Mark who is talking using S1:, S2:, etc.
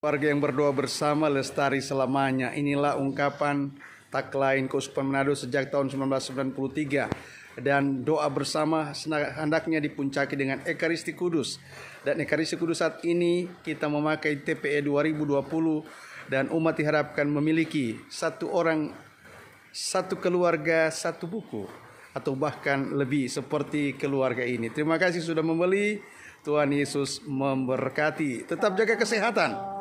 S1: Warga yang berdoa bersama lestari selamanya. Inilah ungkapan tak lain Keuskupan Manado sejak tahun 1993 dan doa bersama hendaknya dipuncaki dengan Ekaristi Kudus. Dan Ekaristi Kudus saat ini kita memakai TPE 2020 dan umat diharapkan memiliki satu orang, satu keluarga, satu buku atau bahkan lebih seperti keluarga ini. Terima kasih sudah membeli. Tuhan Yesus memberkati. Tetap jaga kesehatan.